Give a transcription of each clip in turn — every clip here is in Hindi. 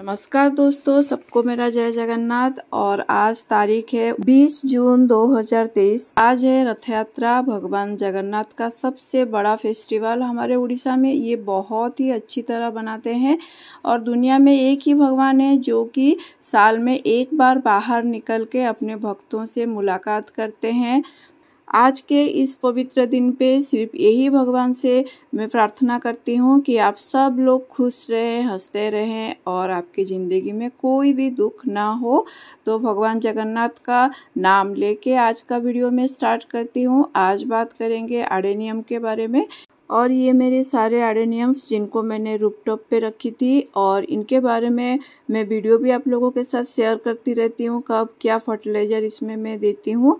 नमस्कार दोस्तों सबको मेरा जय जगन्नाथ और आज तारीख है 20 जून 2023 आज है रथ यात्रा भगवान जगन्नाथ का सबसे बड़ा फेस्टिवल हमारे उड़ीसा में ये बहुत ही अच्छी तरह बनाते हैं और दुनिया में एक ही भगवान है जो कि साल में एक बार बाहर निकल के अपने भक्तों से मुलाकात करते हैं आज के इस पवित्र दिन पे सिर्फ यही भगवान से मैं प्रार्थना करती हूँ कि आप सब लोग खुश रहें हंसते रहें और आपकी ज़िंदगी में कोई भी दुख ना हो तो भगवान जगन्नाथ का नाम लेके आज का वीडियो मैं स्टार्ट करती हूँ आज बात करेंगे आडेनियम के बारे में और ये मेरे सारे नियम्स जिनको मैंने रूपटॉप पे रखी थी और इनके बारे में मैं वीडियो भी आप लोगों के साथ शेयर करती रहती हूँ कब क्या फर्टिलाइज़र इसमें मैं देती हूँ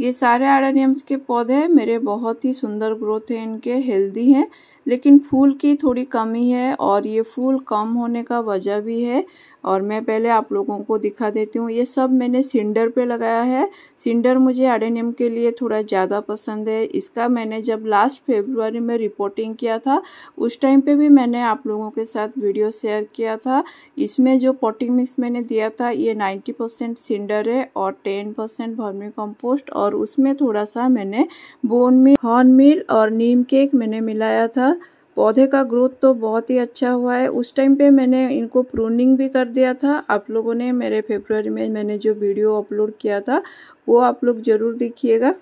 ये सारे आरानियम्स के पौधे मेरे बहुत ही सुंदर ग्रोथ है इनके हेल्दी हैं लेकिन फूल की थोड़ी कमी है और ये फूल कम होने का वजह भी है और मैं पहले आप लोगों को दिखा देती हूँ ये सब मैंने सिंडर पे लगाया है सिंडर मुझे एडेनियम के लिए थोड़ा ज़्यादा पसंद है इसका मैंने जब लास्ट फेब्रुवरी में रिपोर्टिंग किया था उस टाइम पे भी मैंने आप लोगों के साथ वीडियो शेयर किया था इसमें जो पोटिंग मिक्स मैंने दिया था ये नाइन्टी परसेंट सिंडर है और टेन परसेंट भर्मी कम्पोस्ट और उसमें थोड़ा सा मैंने बोन मिल हॉर्न मिल और नीम केक मैंने मिलाया था पौधे का ग्रोथ तो बहुत ही अच्छा हुआ है उस टाइम पे मैंने इनको प्रूनिंग भी कर दिया था आप लोगों ने मेरे फेब्रुवरी में मैंने जो वीडियो अपलोड किया था वो आप लोग ज़रूर देखिएगा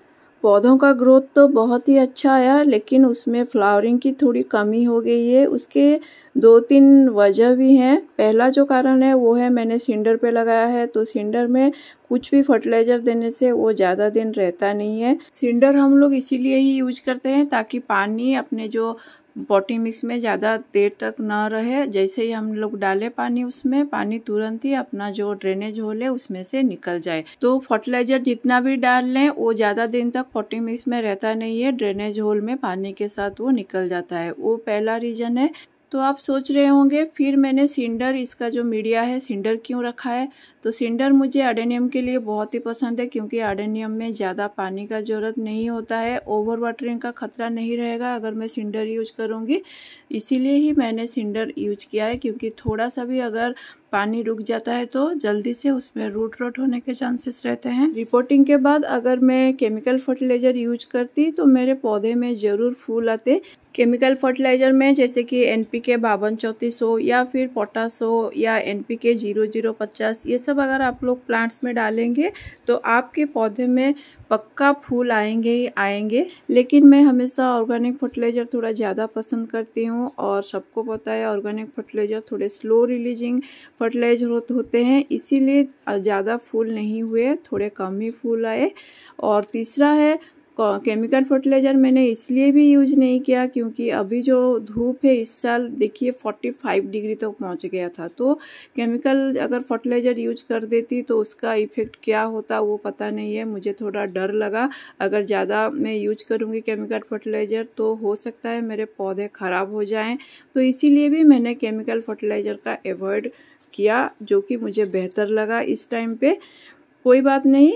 पौधों का ग्रोथ तो बहुत ही अच्छा आया लेकिन उसमें फ्लावरिंग की थोड़ी कमी हो गई है उसके दो तीन वजह भी हैं पहला जो कारण है वो है मैंने सिंडर पे लगाया है तो सिंडर में कुछ भी फर्टिलाइज़र देने से वो ज़्यादा दिन रहता नहीं है सिंडर हम लोग इसीलिए ही यूज करते हैं ताकि पानी अपने जो पॉटी मिक्स में ज़्यादा देर तक ना रहे जैसे ही हम लोग डालें पानी उसमें पानी तुरंत ही अपना जो ड्रेनेज होल है उसमें से निकल जाए तो फर्टिलाइजर जितना भी डाल लें वो ज़्यादा दिन तक पॉटी मिक्स में रहता नहीं है ड्रेनेज होल में पानी के साथ वो निकल जाता है वो पहला रीजन है तो आप सोच रहे होंगे फिर मैंने सिंडर इसका जो मीडिया है सिंडर क्यों रखा है तो सिंडर मुझे आर्डेनियम के लिए बहुत ही पसंद है क्योंकि आर्डेनियम में ज़्यादा पानी का ज़रूरत नहीं होता है ओवर वाटरिंग का खतरा नहीं रहेगा अगर मैं सिंडर यूज करूँगी इसीलिए ही मैंने सिंडर यूज किया है क्योंकि थोड़ा सा भी अगर पानी रुक जाता है तो जल्दी से उसमें रूट रोट होने के चांसेस रहते हैं रिपोर्टिंग के बाद अगर मैं केमिकल फर्टिलाइजर यूज करती तो मेरे पौधे में जरूर फूल आते केमिकल फर्टिलाइजर में जैसे कि एन पी के बावन चौंतीस हो या फिर पोटास हो या N P K zero zero पचास ये सब अगर आप लोग प्लांट्स में डालेंगे तो आपके पौधे में पक्का फूल आएंगे ही आएंगे लेकिन मैं हमेशा ऑर्गेनिक फर्टिलाइज़र थोड़ा ज़्यादा पसंद करती हूँ और सबको पता है ऑर्गेनिक फर्टिलाइज़र थोड़े स्लो रिलीजिंग फर्टिलाइज़र होते हैं इसीलिए ज़्यादा फूल नहीं हुए थोड़े कम ही फूल आए और तीसरा है केमिकल फर्टिलाइज़र मैंने इसलिए भी यूज नहीं किया क्योंकि अभी जो धूप है इस साल देखिए 45 डिग्री तक तो पहुंच गया था तो केमिकल अगर फर्टिलाइज़र यूज कर देती तो उसका इफ़ेक्ट क्या होता वो पता नहीं है मुझे थोड़ा डर लगा अगर ज़्यादा मैं यूज करूँगी केमिकल फर्टिलाइज़र तो हो सकता है मेरे पौधे ख़राब हो जाएँ तो इसीलिए भी मैंने केमिकल फर्टिलाइज़र का एवॉयड किया जो कि मुझे बेहतर लगा इस टाइम पर कोई बात नहीं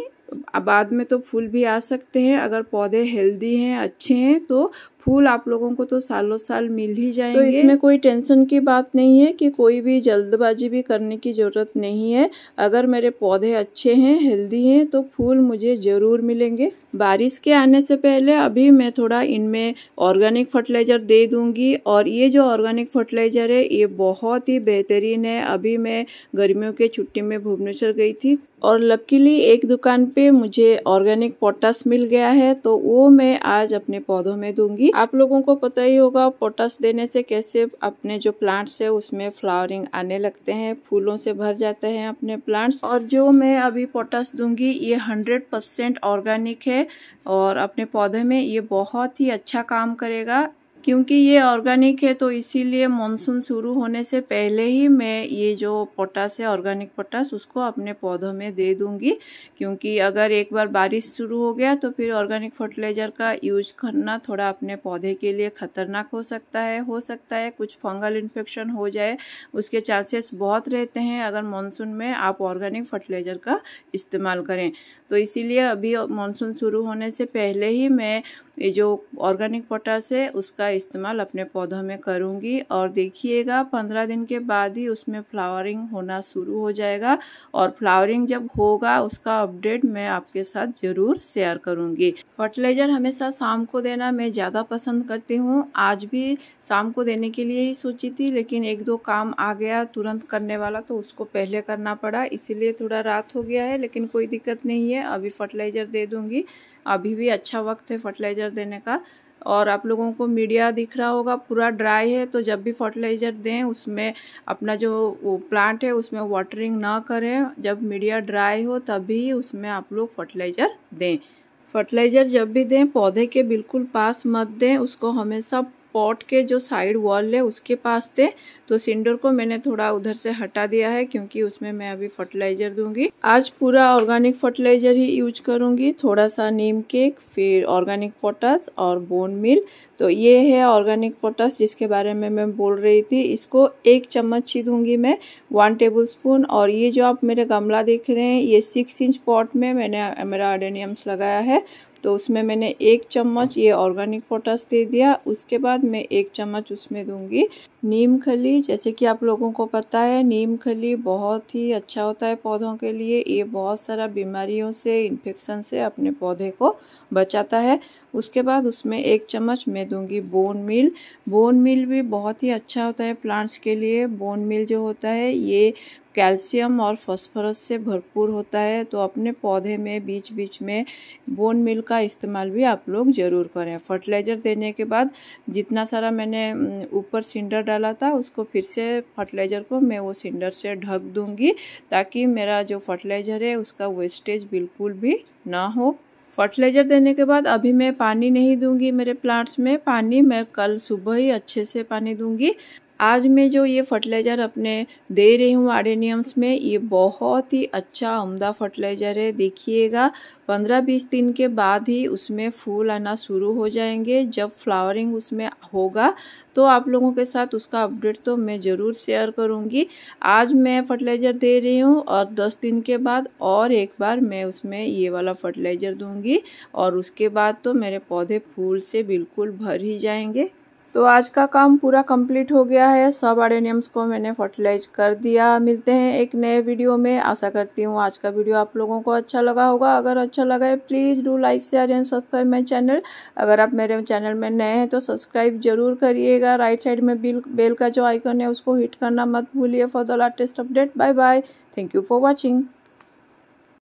बाद में तो फूल भी आ सकते हैं अगर पौधे हेल्दी हैं अच्छे हैं तो फूल आप लोगों को तो सालों साल मिल ही तो जाएंगे तो इसमें कोई टेंशन की बात नहीं है कि कोई भी जल्दबाजी भी करने की ज़रूरत नहीं है अगर मेरे पौधे अच्छे हैं हेल्दी हैं तो फूल मुझे ज़रूर मिलेंगे बारिश के आने से पहले अभी मैं थोड़ा इनमें ऑर्गेनिक फर्टिलाइज़र दे दूंगी और ये जो ऑर्गेनिक फर्टिलाइज़र है ये बहुत ही बेहतरीन है अभी मैं गर्मियों के छुट्टी में भुवनेश्वर गई थी और लकीली एक दुकान पे मुझे ऑर्गेनिक पोटास मिल गया है तो वो मैं आज अपने पौधों में दूंगी आप लोगों को पता ही होगा पोटस देने से कैसे अपने जो प्लांट्स है उसमें फ्लावरिंग आने लगते हैं फूलों से भर जाते हैं अपने प्लांट्स और जो मैं अभी पोटस दूंगी ये हंड्रेड परसेंट ऑर्गेनिक है और अपने पौधे में ये बहुत ही अच्छा काम करेगा क्योंकि ये ऑर्गेनिक है तो इसीलिए मानसून शुरू होने से पहले ही मैं ये जो पोटास है ऑर्गेनिक पोटास उसको अपने पौधों में दे दूंगी क्योंकि अगर एक बार बारिश शुरू हो गया तो फिर ऑर्गेनिक फर्टिलाइजर का यूज करना थोड़ा अपने पौधे के लिए खतरनाक हो सकता है हो सकता है कुछ फंगल इन्फेक्शन हो जाए उसके चांसेस बहुत रहते हैं अगर मानसून में आप ऑर्गेनिक फर्टिलाइजर का इस्तेमाल करें तो इसीलिए अभी मानसून शुरू होने से पहले ही मैं ये जो ऑर्गेनिक पोटास है उसका इस्तेमाल अपने पौधों में करूँगी और देखिएगा पंद्रह दिन के बाद ही उसमें फ्लावरिंग होना शुरू हो जाएगा और फ्लावरिंग जब होगा उसका अपडेट मैं आपके साथ ज़रूर शेयर करूँगी फर्टिलाइज़र हमेशा शाम को देना मैं ज़्यादा पसंद करती हूँ आज भी शाम को देने के लिए ही सोची थी लेकिन एक दो काम आ गया तुरंत करने वाला तो उसको पहले करना पड़ा इसीलिए थोड़ा रात हो गया है लेकिन कोई दिक्कत नहीं है है अभी फर्टिलाइज़र दे दूँगी अभी भी अच्छा वक्त है फर्टिलाइज़र देने का और आप लोगों को मीडिया दिख रहा होगा पूरा ड्राई है तो जब भी फर्टिलाइज़र दें उसमें अपना जो प्लांट है उसमें वाटरिंग ना करें जब मीडिया ड्राई हो तभी उसमें आप लोग फर्टिलाइज़र दें फर्टिलाइज़र जब भी दें पौधे के बिल्कुल पास मत दें उसको हमेशा पॉट के जो साइड वॉल है उसके पास थे तो सिंडर को मैंने थोड़ा उधर से हटा दिया है क्योंकि उसमें मैं अभी फर्टिलाइजर दूंगी आज पूरा ऑर्गेनिक फर्टिलाइजर ही यूज करूंगी थोड़ा सा नीम केक फिर ऑर्गेनिक पोटास और बोन मिल तो ये है ऑर्गेनिक पोटास जिसके बारे में मैं बोल रही थी इसको एक चम्मच ही दूंगी मैं वन टेबल स्पून और ये जो आप मेरे गमला देख रहे हैं ये सिक्स इंच पॉट में मैंने मेरा अडेनियम्स लगाया है तो उसमें मैंने एक चम्मच ये ऑर्गेनिक पोटास दे दिया उसके बाद मैं एक चम्मच उसमें दूंगी नीम खली जैसे कि आप लोगों को पता है नीम खली बहुत ही अच्छा होता है पौधों के लिए ये बहुत सारा बीमारियों से इन्फेक्शन से अपने पौधे को बचाता है उसके बाद उसमें एक चम्मच मैं दूंगी बोन मिल बोन मिल भी बहुत ही अच्छा होता है प्लांट्स के लिए बोन मिल जो होता है ये कैल्शियम और फॉस्फोरस से भरपूर होता है तो अपने पौधे में बीच बीच में बोन मिल का इस्तेमाल भी आप लोग ज़रूर करें फर्टिलाइज़र देने के बाद जितना सारा मैंने ऊपर सिंडर डाला था उसको फिर से फर्टिलाइज़र को मैं वो सिंडर से ढक दूँगी ताकि मेरा जो फर्टिलाइज़र है उसका वेस्टेज बिल्कुल भी ना हो फर्टिलाइज़र देने के बाद अभी मैं पानी नहीं दूंगी मेरे प्लांट्स में पानी मैं कल सुबह ही अच्छे से पानी दूंगी आज मैं जो ये फर्टिलाइज़र अपने दे रही हूँ आर्डेनियम्स में ये बहुत ही अच्छा उमदा फर्टिलाइज़र है देखिएगा पंद्रह बीस दिन के बाद ही उसमें फूल आना शुरू हो जाएंगे जब फ्लावरिंग उसमें होगा तो आप लोगों के साथ उसका अपडेट तो मैं ज़रूर शेयर करूँगी आज मैं फर्टिलाइज़र दे रही हूँ और दस दिन के बाद और एक बार मैं उसमें ये वाला फर्टिलाइज़र दूँगी और उसके बाद तो मेरे पौधे फूल से बिल्कुल भर ही जाएंगे तो आज का काम पूरा कंप्लीट हो गया है सब अडेनियम्स को मैंने फर्टिलाइज कर दिया मिलते हैं एक नए वीडियो में आशा करती हूँ आज का वीडियो आप लोगों को अच्छा लगा होगा अगर अच्छा लगा है please do like share and subscribe my channel अगर आप मेरे चैनल में नए हैं तो सब्सक्राइब जरूर करिएगा राइट साइड में बिल बेल का जो आइकन है उसको हिट करना मत भूलिए for the latest update bye bye thank you for watching